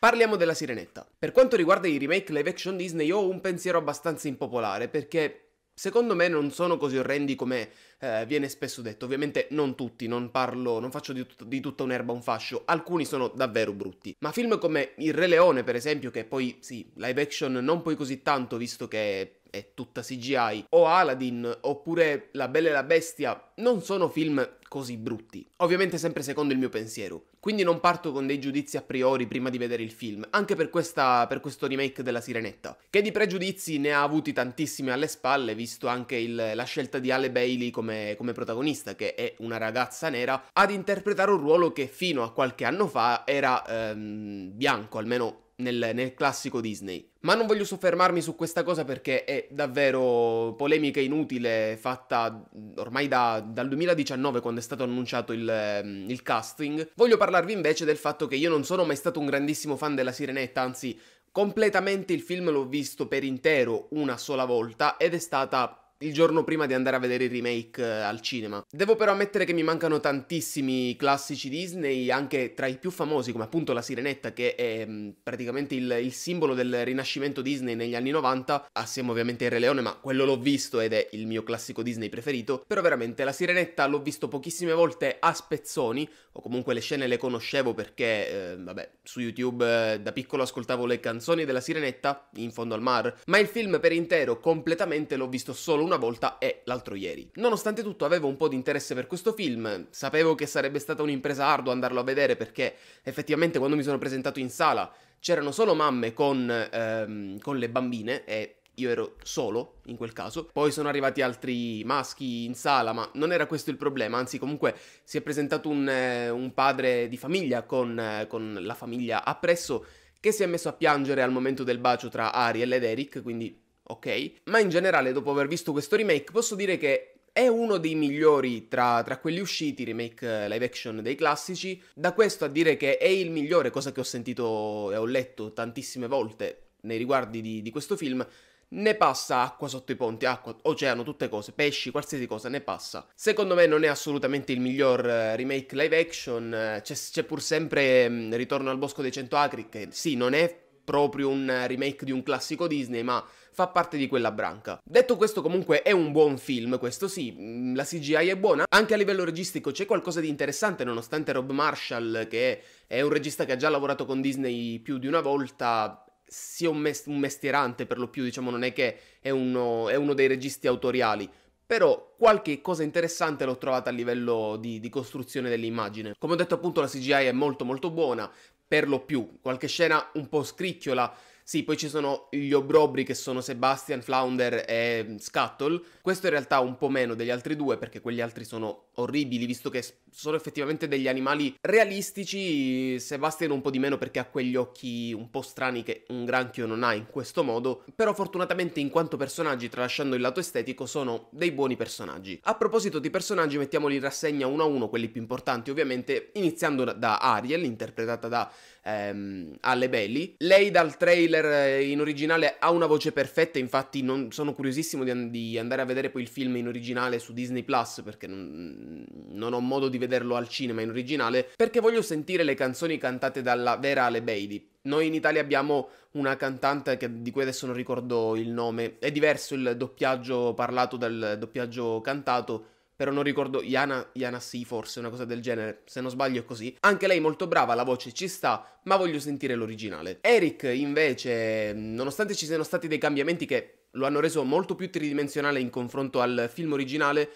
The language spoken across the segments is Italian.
Parliamo della Sirenetta. Per quanto riguarda i remake live action Disney, ho un pensiero abbastanza impopolare perché secondo me non sono così orrendi come eh, viene spesso detto. Ovviamente non tutti, non parlo, non faccio di, tut- di, tutta un'erba un fascio, alcuni sono davvero brutti. Ma film come Il Re Leone, per esempio, che poi sì, live action non poi così tanto, visto che è tutta CGI, o Aladdin, oppure La Bella e la Bestia, non sono film così brutti. Ovviamente sempre secondo il mio pensiero. Quindi non parto con dei giudizi a priori prima di vedere il film, anche per, questa, per questo remake della Sirenetta, che di pregiudizi ne ha avuti tantissimi alle spalle, visto anche il, la scelta di Ale Bailey come, come protagonista, che è una ragazza nera, ad interpretare un ruolo che fino a qualche anno fa era ehm, bianco, almeno nel, nel, classico Disney. Ma non voglio soffermarmi su questa cosa perché è davvero polemica inutile fatta ormai da, dal 2019 quando è stato annunciato il, mm, il casting. Voglio parlarvi invece del fatto che io non sono mai stato un grandissimo fan della Sirenetta, anzi completamente il film l'ho visto per intero una sola volta ed è stata il giorno prima di andare a vedere il remake eh, al cinema. Devo però ammettere che mi mancano tantissimi classici Disney, anche tra i più famosi come appunto La Sirenetta che è mm, praticamente il, il simbolo del rinascimento Disney negli anni 90, assieme ah, ovviamente ai Re Leone, ma quello l'ho visto ed è il mio classico Disney preferito, però veramente La Sirenetta l'ho visto pochissime volte a spezzoni, o comunque le scene le conoscevo perché, eh, vabbè, su YouTube eh, da piccolo ascoltavo le canzoni della Sirenetta, in fondo al mar, ma il film per intero completamente l'ho visto solo una volta e l'altro ieri. Nonostante tutto avevo un po' di interesse per questo film, sapevo che sarebbe stata un'impresa ardua andarlo a vedere perché effettivamente quando mi sono presentato in sala c'erano solo mamme con, ehm, con le bambine e io ero solo in quel caso. Poi sono arrivati altri maschi in sala, ma non era questo il problema, anzi comunque si è presentato un, eh, un padre di famiglia con, eh, con la famiglia appresso che si è messo a piangere al momento del bacio tra Ariel ed Eric, quindi ok? Ma in generale, dopo aver visto questo remake, posso dire che è uno dei migliori tra, tra, quelli usciti, remake eh, live action dei classici. Da questo a dire che è il migliore, cosa che ho sentito e ho letto tantissime volte nei riguardi di, di questo film, ne passa acqua sotto i ponti, acqua, oceano, tutte cose, pesci, qualsiasi cosa, ne passa. Secondo me non è assolutamente il miglior eh, remake live action, eh, c'è, c'è pur sempre mm, Ritorno al Bosco dei Cento Acri, che sì, non è proprio un remake di un classico Disney, ma fa parte di quella branca. Detto questo comunque è un buon film, questo sì, mm, la CGI è buona, anche a livello registico c'è qualcosa di interessante nonostante Rob Marshall, che è un regista che ha già lavorato con Disney più di una volta, sia un, mes- un mestierante per lo più, diciamo non è che è uno, è uno dei registi autoriali, però qualche cosa interessante l'ho trovata a livello di, di, costruzione dell'immagine. Come ho detto appunto la CGI è molto molto buona, per lo più, qualche scena un po' scricchiola. Sì, poi ci sono gli obrobri che sono Sebastian, Flounder e mm, Scuttle. Questo in realtà un po' meno degli altri due perché quegli altri sono orribili, visto che sono effettivamente degli animali realistici, Sebastian un po' di meno perché ha quegli occhi un po' strani che un granchio non ha in questo modo, però fortunatamente in quanto personaggi, tralasciando il lato estetico, sono dei buoni personaggi. A proposito di personaggi, mettiamoli in rassegna uno a uno, quelli più importanti ovviamente, iniziando da Ariel, interpretata da ehm, Alle Belli. Lei dal trailer eh, in originale ha una voce perfetta, infatti non, sono curiosissimo di, di andare a vedere poi il film in originale su Disney Plus perché non, Mm, non ho modo di vederlo al cinema in originale perché voglio sentire le canzoni cantate dalla vera Ale Bailey. Noi in Italia abbiamo una cantante che, di cui adesso non ricordo il nome, è diverso il doppiaggio parlato dal doppiaggio cantato, però non ricordo, Iana, Iana sì forse, una cosa del genere, se non sbaglio è così. Anche lei molto brava, la voce ci sta, ma voglio sentire l'originale. Eric invece, nonostante ci siano stati dei cambiamenti che lo hanno reso molto più tridimensionale in confronto al film originale,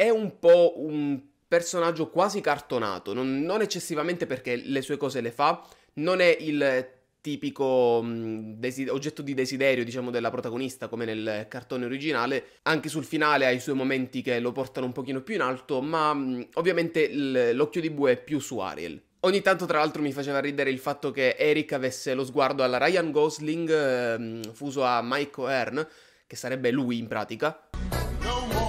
è un po' un personaggio quasi cartonato, non, non eccessivamente perché le sue cose le fa, non è il tipico mh, mm, oggetto di desiderio, diciamo, della protagonista come nel cartone originale. Anche sul finale ha i suoi momenti che lo portano un pochino più in alto, ma mm, ovviamente il, l'occhio di bue è più su Ariel. Ogni tanto, tra l'altro, mi faceva ridere il fatto che Eric avesse lo sguardo alla Ryan Gosling, eh, fuso a Mike O'Hearn, che sarebbe lui in pratica. No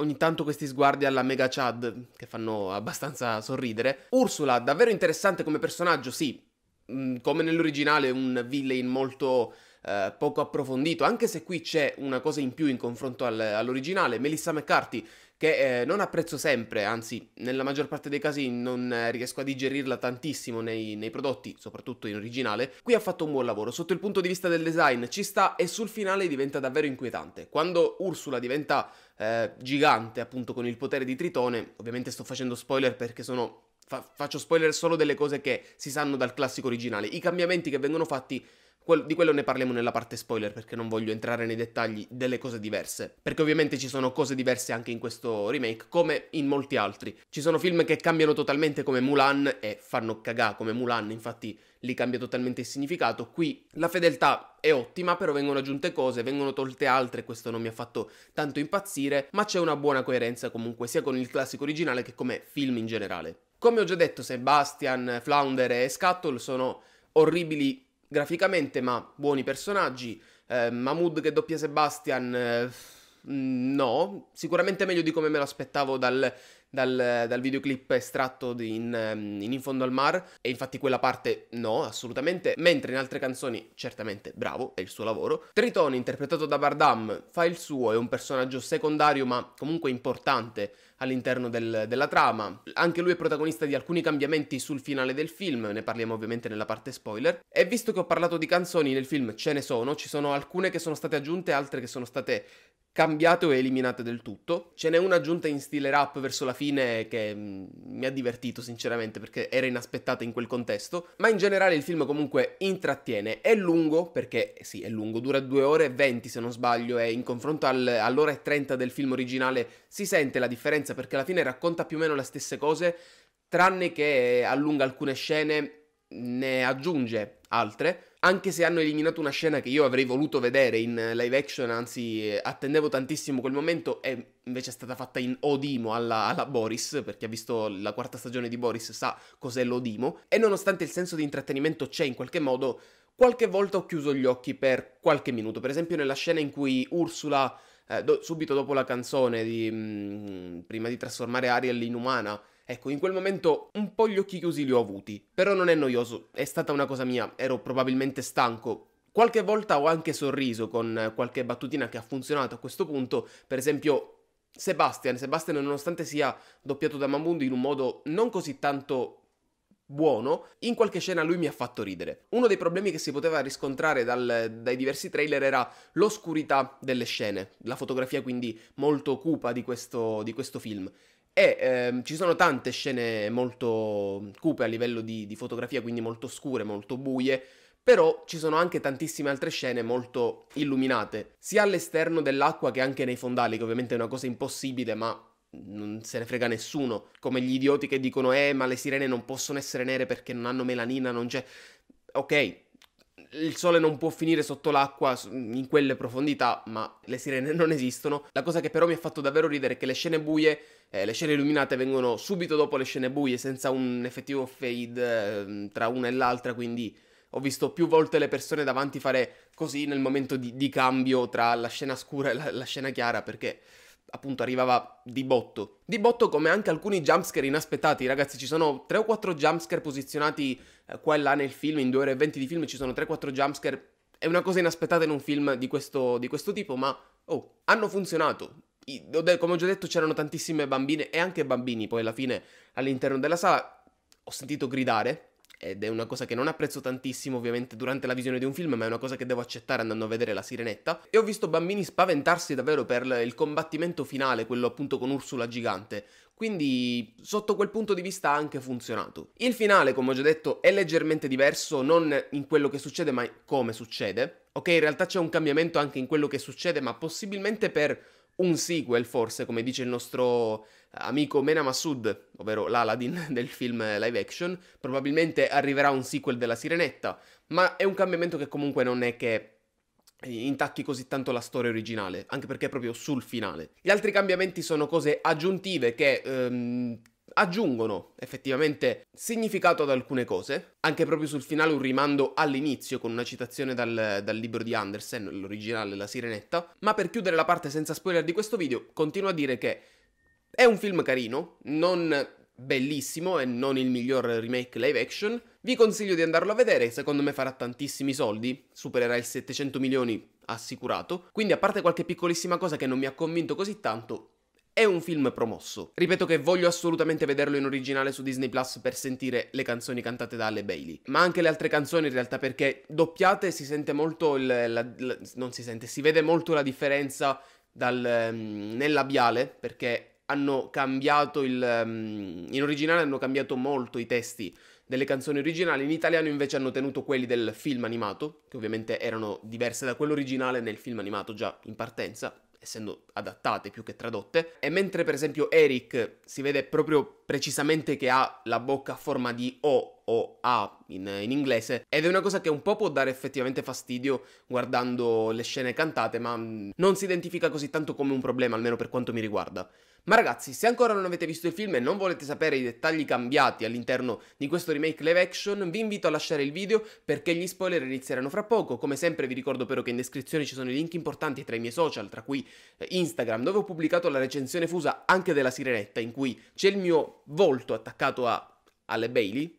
ogni tanto questi sguardi alla Mega Chad che fanno abbastanza sorridere. Ursula, davvero interessante come personaggio, sì, mm, come nell'originale un villain molto eh, poco approfondito, anche se qui c'è una cosa in più in confronto al, all'originale. Melissa McCarthy che eh, non apprezzo sempre, anzi nella maggior parte dei casi non eh, riesco a digerirla tantissimo nei, nei, prodotti, soprattutto in originale, qui ha fatto un buon lavoro. Sotto il punto di vista del design ci sta e sul finale diventa davvero inquietante. Quando Ursula diventa eh, gigante appunto con il potere di Tritone, ovviamente sto facendo spoiler perché sono... Fa faccio spoiler solo delle cose che si sanno dal classico originale. I cambiamenti che vengono fatti di quello ne parliamo nella parte spoiler perché non voglio entrare nei dettagli delle cose diverse, perché ovviamente ci sono cose diverse anche in questo remake, come in molti altri. Ci sono film che cambiano totalmente come Mulan e fanno cagà come Mulan, infatti li cambia totalmente il significato. Qui la fedeltà è ottima, però vengono aggiunte cose, vengono tolte altre, questo non mi ha fatto tanto impazzire, ma c'è una buona coerenza comunque sia con il classico originale che come film in generale. Come ho già detto, Sebastian, Flounder e Scuttle sono orribili graficamente, ma buoni personaggi. Eh, Mahmood che doppia Sebastian, eh, mm, no, sicuramente meglio di come me lo aspettavo dal dal, dal videoclip estratto in, ehm, in, in fondo al mar e infatti quella parte no, assolutamente, mentre in altre canzoni certamente bravo, è il suo lavoro. Tritone interpretato da Bardam fa il suo, è un personaggio secondario ma comunque importante all'interno del, della trama. Anche lui è protagonista di alcuni cambiamenti sul finale del film, ne parliamo ovviamente nella parte spoiler. E visto che ho parlato di canzoni nel film ce ne sono, ci sono alcune che sono state aggiunte, altre che sono state cambiate o eliminate del tutto. Ce n'è una aggiunta in stile rap verso la fine che mm, mi ha divertito sinceramente perché era inaspettata in quel contesto, ma in generale il film comunque intrattiene. È lungo perché eh, sì, è lungo, dura 2 ore e 20 se non sbaglio e in confronto al, all'ora e 30 del film originale si sente la differenza perché alla fine racconta più o meno le stesse cose, tranne che allunga alcune scene, ne aggiunge altre anche se hanno eliminato una scena che io avrei voluto vedere in live action, anzi eh, attendevo tantissimo quel momento, è invece stata fatta in Odimo alla, alla Boris, per chi ha visto la quarta stagione di Boris sa cos'è l'Odimo, e nonostante il senso di intrattenimento c'è in qualche modo, qualche volta ho chiuso gli occhi per qualche minuto, per esempio nella scena in cui Ursula, eh, do, subito dopo la canzone, di, mh, mm, prima di trasformare Ariel in umana, Ecco, in quel momento un po' gli occhi chiusi li ho avuti, però non è noioso, è stata una cosa mia, ero probabilmente stanco. Qualche volta ho anche sorriso con qualche battutina che ha funzionato a questo punto, per esempio Sebastian, Sebastian nonostante sia doppiato da Mamundo in un modo non così tanto buono, in qualche scena lui mi ha fatto ridere. Uno dei problemi che si poteva riscontrare dal, dai diversi trailer era l'oscurità delle scene, la fotografia quindi molto cupa di questo, di questo film. E ehm, ci sono tante scene molto cupe a livello di, di fotografia, quindi molto scure, molto buie, però ci sono anche tantissime altre scene molto illuminate, sia all'esterno dell'acqua che anche nei fondali, che ovviamente è una cosa impossibile, ma non se ne frega nessuno, come gli idioti che dicono eh ma le sirene non possono essere nere perché non hanno melanina, non c'è... Ok, il sole non può finire sotto l'acqua in quelle profondità, ma le sirene non esistono. La cosa che però mi ha fatto davvero ridere è che le scene buie, eh, le scene illuminate vengono subito dopo le scene buie, senza un effettivo fade eh, tra una e l'altra, quindi ho visto più volte le persone davanti fare così nel momento di, di cambio tra la scena scura e la, la scena chiara, perché appunto arrivava di botto. Di botto come anche alcuni jumpscare inaspettati, ragazzi, ci sono 3 o 4 jumpscare posizionati eh, qua e là nel film, in 2 ore e 20 di film ci sono 3-4 jumpscare. È una cosa inaspettata in un film di questo, di questo tipo, ma oh, hanno funzionato. Come ho già detto c'erano tantissime bambine e anche bambini poi alla fine all'interno della sala. Ho sentito gridare, ed è una cosa che non apprezzo tantissimo ovviamente durante la visione di un film, ma è una cosa che devo accettare andando a vedere la sirenetta. E ho visto bambini spaventarsi davvero per il combattimento finale, quello appunto con Ursula gigante. Quindi sotto quel punto di vista ha anche funzionato. Il finale, come ho già detto, è leggermente diverso, non in quello che succede, ma come succede. Ok, in realtà c'è un cambiamento anche in quello che succede, ma possibilmente per un sequel, forse, come dice il nostro amico Mena Massoud, ovvero l'Aladin del film live action. Probabilmente arriverà un sequel della Sirenetta, ma è un cambiamento che comunque non è che intacchi così tanto la storia originale, anche perché è proprio sul finale. Gli altri cambiamenti sono cose aggiuntive che ehm, aggiungono effettivamente significato ad alcune cose, anche proprio sul finale un rimando all'inizio con una citazione dal, dal, libro di Andersen, l'originale La Sirenetta, ma per chiudere la parte senza spoiler di questo video continuo a dire che è un film carino, non bellissimo e non il miglior remake live action, vi consiglio di andarlo a vedere, secondo me farà tantissimi soldi, supererà i 700 milioni assicurato, quindi a parte qualche piccolissima cosa che non mi ha convinto così tanto, è un film promosso. Ripeto che voglio assolutamente vederlo in originale su Disney Plus per sentire le canzoni cantate da Ale Bailey, ma anche le altre canzoni in realtà perché doppiate si sente molto il, la, la, non si sente, si vede molto la differenza dal, um, ehm, nel labiale perché hanno cambiato il... Um, in originale hanno cambiato molto i testi delle canzoni originali, in italiano invece hanno tenuto quelli del film animato, che ovviamente erano diverse da quello originale nel film animato già in partenza essendo adattate più che tradotte, e mentre per esempio Eric si vede proprio precisamente che ha la bocca a forma di O o A in, in, inglese, ed è una cosa che un po' può dare effettivamente fastidio guardando le scene cantate, ma mm, non si identifica così tanto come un problema, almeno per quanto mi riguarda. Ma ragazzi, se ancora non avete visto il film e non volete sapere i dettagli cambiati all'interno di questo remake live action, vi invito a lasciare il video perché gli spoiler inizieranno fra poco. Come sempre vi ricordo però che in descrizione ci sono i link importanti tra i miei social, tra cui eh, Instagram, dove ho pubblicato la recensione fusa anche della sirenetta, in cui c'è il mio volto attaccato a... alle Bailey,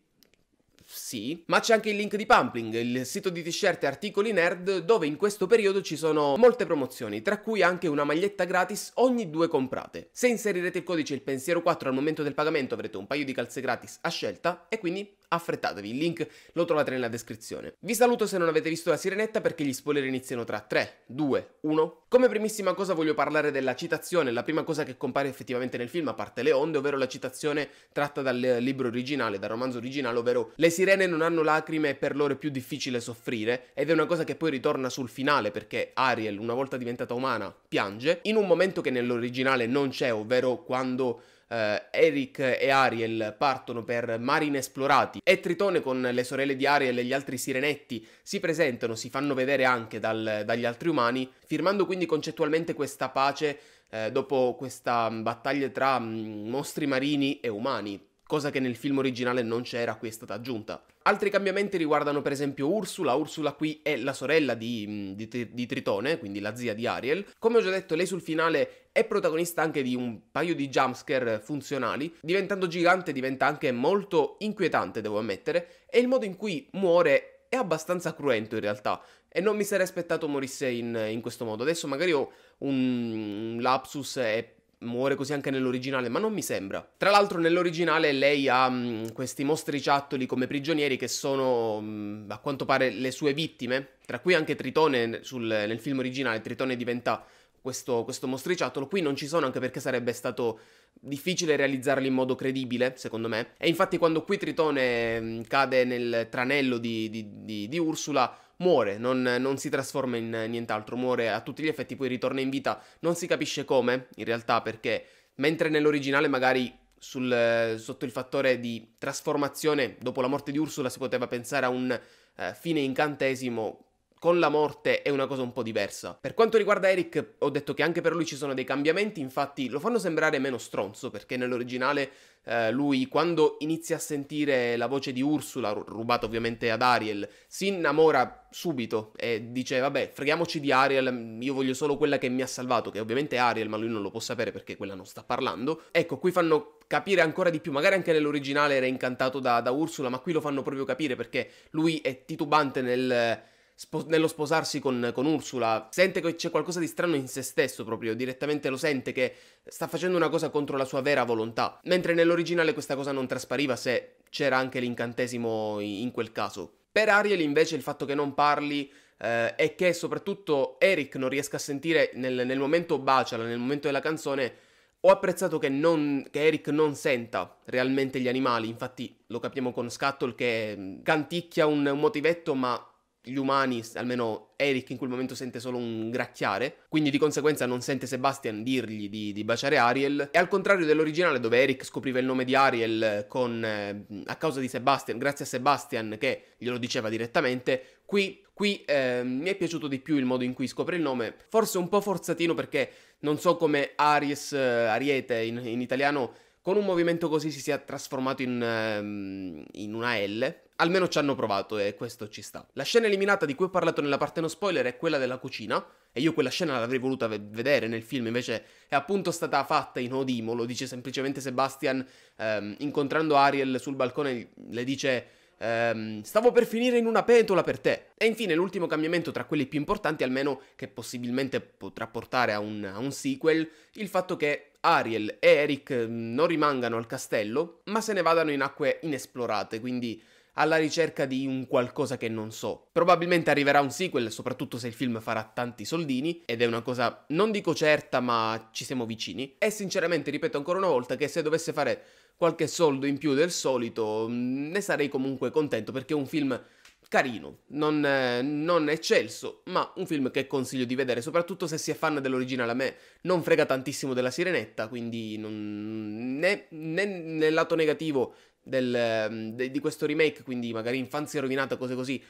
sì, ma c'è anche il link di Pumpling, il sito di t-shirt e articoli nerd dove in questo periodo ci sono molte promozioni, tra cui anche una maglietta gratis ogni due comprate. Se inserirete il codice il pensiero 4 al momento del pagamento avrete un paio di calze gratis a scelta e quindi affrettatevi, il link lo trovate nella descrizione. Vi saluto se non avete visto la sirenetta perché gli spoiler iniziano tra 3, 2, 1. Come primissima cosa voglio parlare della citazione, la prima cosa che compare effettivamente nel film a parte le onde, ovvero la citazione tratta dal libro originale, dal romanzo originale, ovvero le sirene non hanno lacrime e per loro è più difficile soffrire ed è una cosa che poi ritorna sul finale perché Ariel, una volta diventata umana, piange in un momento che nell'originale non c'è, ovvero quando eh, Eric e Ariel partono per mari inesplorati e Tritone con le sorelle di Ariel e gli altri sirenetti si presentano, si fanno vedere anche dal, dagli altri umani, firmando quindi concettualmente questa pace eh, dopo questa battaglia tra mh, mm, mostri marini e umani, cosa che nel film originale non c'era, qui è stata aggiunta. Altri cambiamenti riguardano per esempio Ursula, Ursula qui è la sorella di, mm, di, di Tritone, quindi la zia di Ariel. Come ho già detto, lei sul finale è protagonista anche di un paio di jumpscare funzionali, diventando gigante diventa anche molto inquietante, devo ammettere, e il modo in cui muore è abbastanza cruento in realtà e non mi sarei aspettato morisse in, in questo modo. Adesso magari ho un lapsus e muore così anche nell'originale, ma non mi sembra. Tra l'altro nell'originale lei ha mh, mm, questi mostriciattoli come prigionieri che sono mh, mm, a quanto pare le sue vittime, tra cui anche Tritone sul, nel film originale, Tritone diventa questo, questo mostriciattolo. Qui non ci sono anche perché sarebbe stato difficile realizzarli in modo credibile, secondo me. E infatti quando qui Tritone mm, cade nel tranello di, di, di, di Ursula, muore, non, non, si trasforma in nient'altro, muore a tutti gli effetti, poi ritorna in vita. Non si capisce come, in realtà, perché mentre nell'originale magari sul, sotto il fattore di trasformazione, dopo la morte di Ursula si poteva pensare a un eh, fine incantesimo, con la morte è una cosa un po' diversa. Per quanto riguarda Eric, ho detto che anche per lui ci sono dei cambiamenti, infatti lo fanno sembrare meno stronzo, perché nell'originale eh, lui quando inizia a sentire la voce di Ursula, rubata ovviamente ad Ariel, si innamora subito e dice vabbè freghiamoci di Ariel, io voglio solo quella che mi ha salvato, che ovviamente è Ariel, ma lui non lo può sapere perché quella non sta parlando. Ecco, qui fanno capire ancora di più, magari anche nell'originale era incantato da, da Ursula, ma qui lo fanno proprio capire perché lui è titubante nel spo- nello sposarsi con, con Ursula, sente che c'è qualcosa di strano in se stesso proprio, direttamente lo sente che sta facendo una cosa contro la sua vera volontà, mentre nell'originale questa cosa non traspariva se c'era anche l'incantesimo in quel caso. Per Ariel invece il fatto che non parli eh, e che soprattutto Eric non riesca a sentire nel, nel momento baciala, nel momento della canzone, ho apprezzato che, non, che, Eric non senta realmente gli animali, infatti lo capiamo con Scuttle che mm, canticchia un, un motivetto ma gli umani, almeno Eric in quel momento sente solo un gracchiare, quindi di conseguenza non sente Sebastian dirgli di, di baciare Ariel, e al contrario dell'originale dove Eric scopriva il nome di Ariel eh, con, eh, a causa di Sebastian, grazie a Sebastian che glielo diceva direttamente, qui, qui eh, mi è piaciuto di più il modo in cui scopre il nome, forse un po' forzatino perché non so come Aries, eh, Ariete in, in italiano, con un movimento così si sia trasformato in, ehm, in una L, almeno ci hanno provato e questo ci sta. La scena eliminata di cui ho parlato nella parte non spoiler è quella della cucina, e io quella scena l'avrei voluta vedere nel film, invece è appunto stata fatta in Odimo, lo dice semplicemente Sebastian, ehm, incontrando Ariel sul balcone, le dice... Ehm, stavo per finire in una pentola per te. E infine l'ultimo cambiamento tra quelli più importanti, almeno che possibilmente potrà portare a un, a un sequel, il fatto che Ariel e Eric mm, non rimangano al castello, ma se ne vadano in acque inesplorate, quindi alla ricerca di un qualcosa che non so. Probabilmente arriverà un sequel, soprattutto se il film farà tanti soldini, ed è una cosa non dico certa, ma ci siamo vicini. E sinceramente ripeto ancora una volta che se dovesse fare qualche soldo in più del solito, mm, ne sarei comunque contento perché è un film carino, non, eh, non, eccelso, ma un film che consiglio di vedere, soprattutto se si è fan dell'originale. A me non frega tantissimo della sirenetta, quindi non, mm, né, né, nel lato negativo del, mm, de, di questo remake, quindi magari infanzia rovinata, cose così,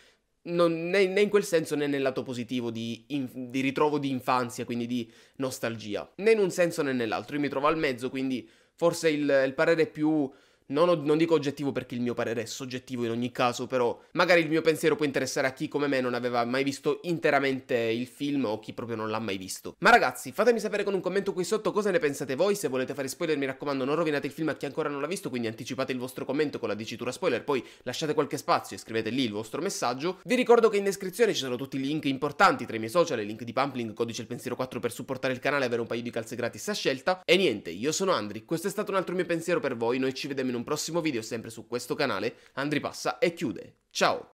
non, né, né, in quel senso né nel lato positivo di, in, di, ritrovo di infanzia, quindi di nostalgia, né in un senso né nell'altro. Io mi trovo al mezzo, quindi forse il, il parere più non, non, dico oggettivo perché il mio parere è soggettivo in ogni caso, però magari il mio pensiero può interessare a chi come me non aveva mai visto interamente il film o chi proprio non l'ha mai visto. Ma ragazzi, fatemi sapere con un commento qui sotto cosa ne pensate voi, se volete fare spoiler mi raccomando non rovinate il film a chi ancora non l'ha visto, quindi anticipate il vostro commento con la dicitura spoiler, poi lasciate qualche spazio e scrivete lì il vostro messaggio. Vi ricordo che in descrizione ci sono tutti i link importanti tra i miei social, il link di Pumpling, codice il pensiero 4 per supportare il canale e avere un paio di calze gratis a scelta. E niente, io sono Andri, questo è stato un altro mio pensiero per voi, noi ci vediamo in un un prossimo video sempre su questo canale, Andri passa e chiude. Ciao!